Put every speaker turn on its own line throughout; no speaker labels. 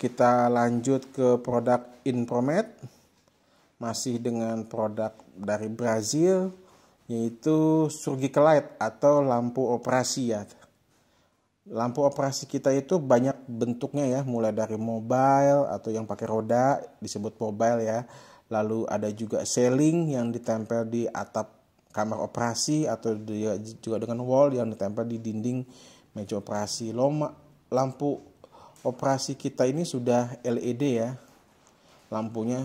Kita lanjut ke produk Inpromet masih dengan produk dari Brazil yaitu surgical light atau lampu operasi ya. Lampu operasi kita itu banyak bentuknya ya, mulai dari mobile atau yang pakai roda disebut mobile ya. Lalu ada juga ceiling yang ditempel di atap kamar operasi atau juga dengan wall yang ditempel di dinding meja operasi. lama lampu operasi kita ini sudah LED ya lampunya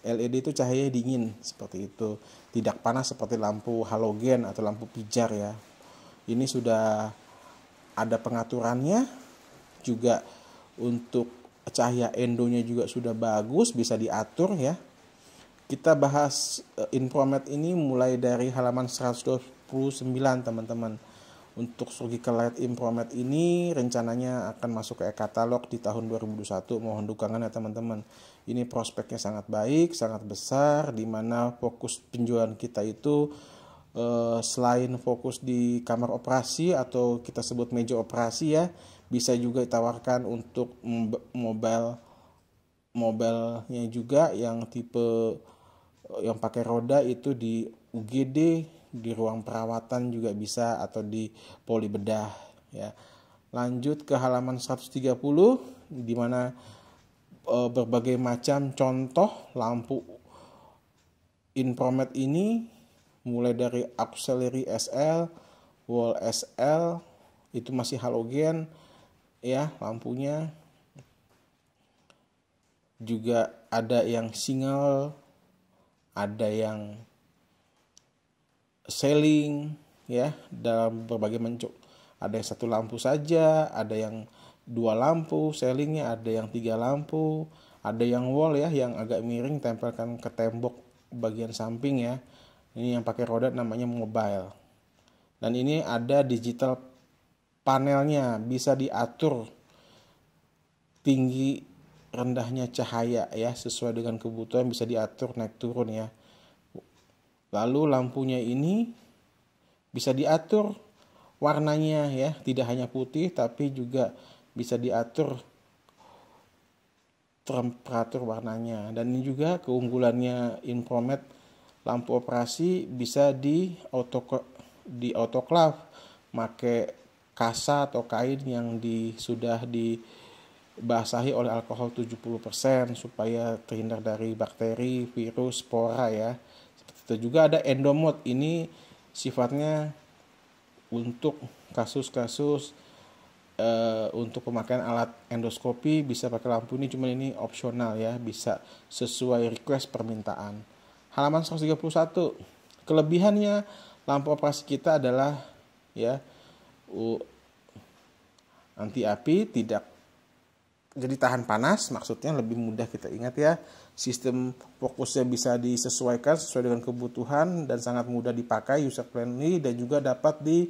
LED itu cahaya dingin seperti itu tidak panas seperti lampu halogen atau lampu pijar ya ini sudah ada pengaturannya juga untuk cahaya endonya juga sudah bagus bisa diatur ya kita bahas eh, informat ini mulai dari halaman 129 teman-teman untuk Surgical Light Impromet ini rencananya akan masuk ke e-katalog di tahun 2021. Mohon dukungan ya teman-teman. Ini prospeknya sangat baik, sangat besar, di mana fokus penjualan kita itu eh, selain fokus di kamar operasi atau kita sebut meja operasi ya, bisa juga ditawarkan untuk mobile mobilnya juga yang tipe yang pakai roda itu di UGD di ruang perawatan juga bisa atau di poli bedah ya. Lanjut ke halaman 130 di mana e, berbagai macam contoh lampu Inpromet ini mulai dari auxiliary SL, wall SL itu masih halogen ya lampunya juga ada yang single ada yang selling ya dalam berbagai bentuk. Ada yang satu lampu saja, ada yang dua lampu sellingnya, ada yang tiga lampu, ada yang wall ya yang agak miring tempelkan ke tembok bagian samping ya. Ini yang pakai roda namanya mobile. Dan ini ada digital panelnya bisa diatur tinggi rendahnya cahaya ya sesuai dengan kebutuhan bisa diatur naik turun ya Lalu lampunya ini bisa diatur warnanya ya, tidak hanya putih tapi juga bisa diatur temperatur warnanya dan ini juga keunggulannya Inpromet lampu operasi bisa di auto di autoclave pakai kasa atau kain yang di, sudah dibasahi oleh alkohol 70% supaya terhindar dari bakteri, virus, spora ya. Dan juga ada endomod ini sifatnya untuk kasus-kasus e, untuk pemakaian alat endoskopi bisa pakai lampu ini cuman ini opsional ya bisa sesuai request permintaan halaman 131 kelebihannya lampu operasi kita adalah ya anti api tidak jadi tahan panas maksudnya lebih mudah kita ingat ya sistem fokusnya bisa disesuaikan sesuai dengan kebutuhan dan sangat mudah dipakai user friendly dan juga dapat di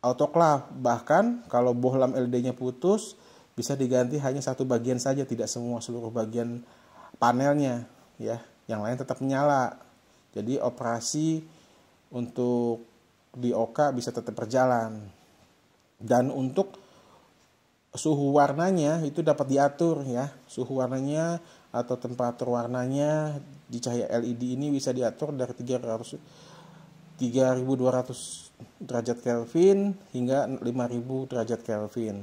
autoclave bahkan kalau bohlam LED-nya putus bisa diganti hanya satu bagian saja tidak semua seluruh bagian panelnya ya yang lain tetap menyala jadi operasi untuk di Oka bisa tetap berjalan dan untuk suhu warnanya itu dapat diatur ya suhu warnanya atau temperatur warnanya di cahaya LED ini bisa diatur dari 300 3200 derajat Kelvin hingga 5000 derajat Kelvin.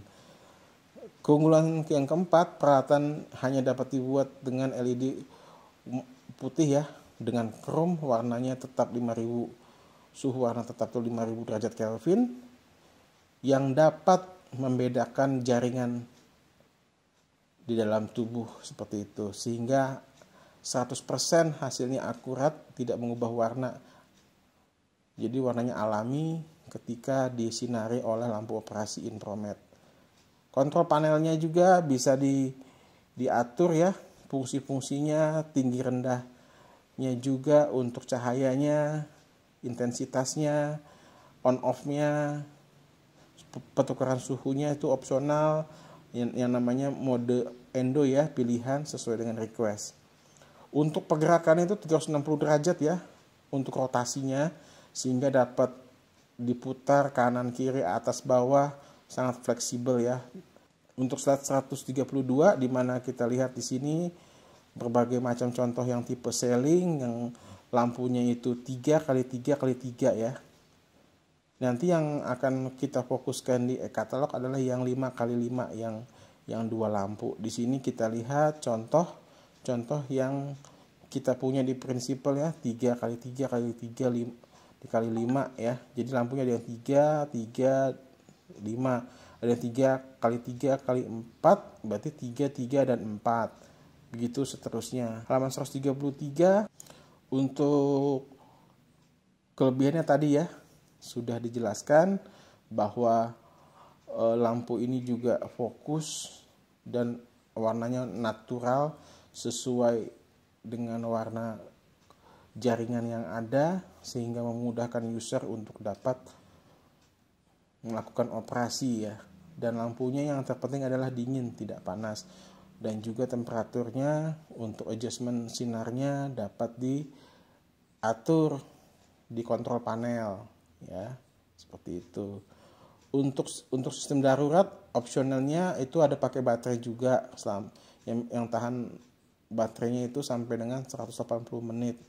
Keunggulan yang keempat, peralatan hanya dapat dibuat dengan LED putih ya, dengan chrome warnanya tetap 5000 suhu warna tetap tuh 5000 derajat Kelvin yang dapat membedakan jaringan di dalam tubuh seperti itu sehingga 100% hasilnya akurat tidak mengubah warna jadi warnanya alami ketika disinari oleh lampu operasi inpromet kontrol panelnya juga bisa di diatur ya fungsi-fungsinya tinggi rendahnya juga untuk cahayanya intensitasnya on off-nya petukaran suhunya itu opsional yang, yang namanya mode endo ya pilihan sesuai dengan request untuk pergerakannya itu 360 derajat ya untuk rotasinya sehingga dapat diputar kanan kiri atas bawah sangat fleksibel ya untuk slide 132 di mana kita lihat di sini berbagai macam contoh yang tipe selling yang lampunya itu 3 kali 3 kali 3 ya Nanti yang akan kita fokuskan di e-katalog adalah yang 5 kali 5 yang yang dua lampu. Di sini kita lihat contoh contoh yang kita punya di prinsipal ya 3 kali 3 kali 3 5, dikali 5 ya. Jadi lampunya ada yang 3 3 5 ada yang 3 kali 3 kali 4 berarti 3 3 dan 4. Begitu seterusnya. Halaman 133 untuk kelebihannya tadi ya sudah dijelaskan bahwa e, lampu ini juga fokus dan warnanya natural sesuai dengan warna jaringan yang ada sehingga memudahkan user untuk dapat melakukan operasi ya dan lampunya yang terpenting adalah dingin tidak panas dan juga temperaturnya untuk adjustment sinarnya dapat diatur di kontrol panel ya seperti itu untuk untuk sistem darurat opsionalnya itu ada pakai baterai juga selam yang, yang tahan baterainya itu sampai dengan 180 menit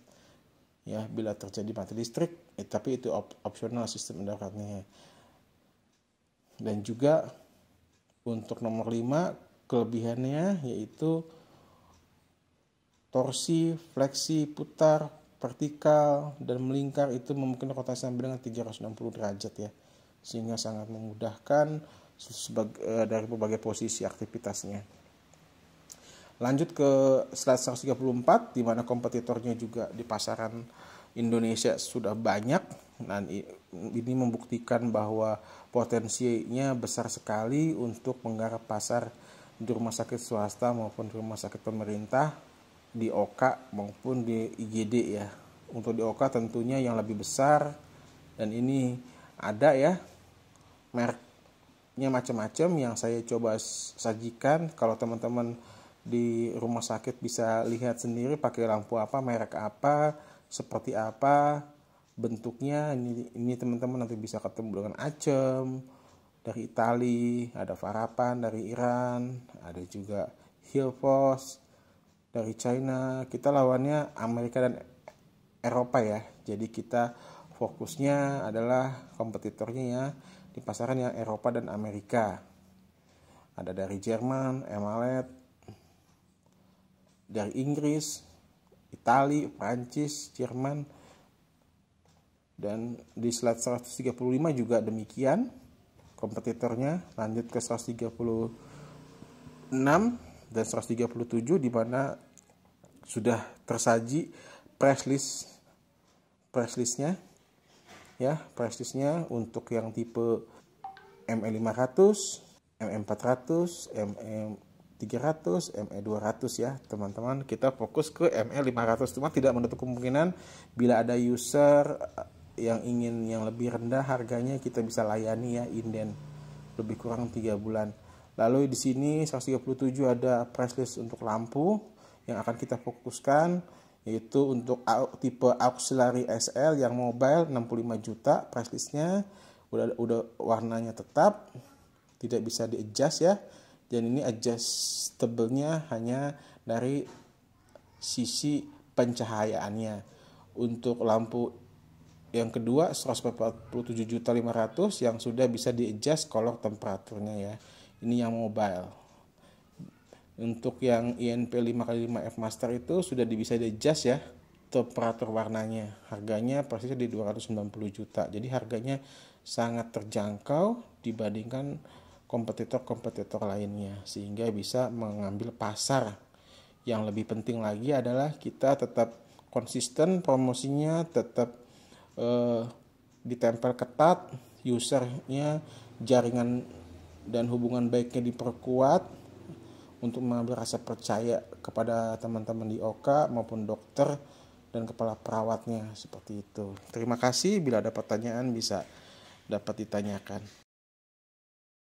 ya bila terjadi mati listrik eh, tapi itu op opsional sistem daruratnya dan juga untuk nomor 5 kelebihannya yaitu torsi, fleksi, putar, vertikal dan melingkar itu memungkinkan rotasi sampai dengan 360 derajat ya sehingga sangat memudahkan eh, dari berbagai posisi aktivitasnya. Lanjut ke slide 134 di mana kompetitornya juga di pasaran Indonesia sudah banyak dan ini membuktikan bahwa potensinya besar sekali untuk menggarap pasar di rumah sakit swasta maupun di rumah sakit pemerintah di OKA maupun di IGD ya. Untuk di OKA tentunya yang lebih besar dan ini ada ya merknya macam-macam yang saya coba sajikan kalau teman-teman di rumah sakit bisa lihat sendiri pakai lampu apa, merek apa, seperti apa, bentuknya ini ini teman-teman nanti bisa ketemu dengan acem dari Itali, ada Farapan dari Iran, ada juga Hilfos, dari China kita lawannya Amerika dan Eropa ya jadi kita fokusnya adalah kompetitornya ya di pasaran yang Eropa dan Amerika ada dari Jerman, Emalet, dari Inggris, Itali, Prancis, Jerman, dan di slide 135 juga demikian kompetitornya lanjut ke 136 dan 137 di mana sudah tersaji press list press listnya ya price listnya untuk yang tipe ME500 MM 400 ME300 ME200 ya teman-teman kita fokus ke ME500 cuma tidak menutup kemungkinan bila ada user yang ingin yang lebih rendah harganya kita bisa layani ya inden lebih kurang tiga bulan Lalu di sini 137 ada price list untuk lampu yang akan kita fokuskan yaitu untuk tipe auxiliary SL yang mobile 65 juta price listnya udah udah warnanya tetap tidak bisa di adjust ya dan ini adjustable-nya hanya dari sisi pencahayaannya untuk lampu yang kedua juta 147.500 yang sudah bisa di adjust color temperaturnya ya ini yang mobile untuk yang INP 5x5F Master itu sudah bisa di adjust ya temperatur warnanya harganya persisnya di 290 juta jadi harganya sangat terjangkau dibandingkan kompetitor-kompetitor lainnya sehingga bisa mengambil pasar yang lebih penting lagi adalah kita tetap konsisten promosinya tetap eh, ditempel ketat usernya jaringan dan hubungan baiknya diperkuat untuk mengambil rasa percaya kepada teman-teman di OKA maupun dokter dan kepala perawatnya seperti itu. Terima kasih bila ada pertanyaan bisa dapat ditanyakan.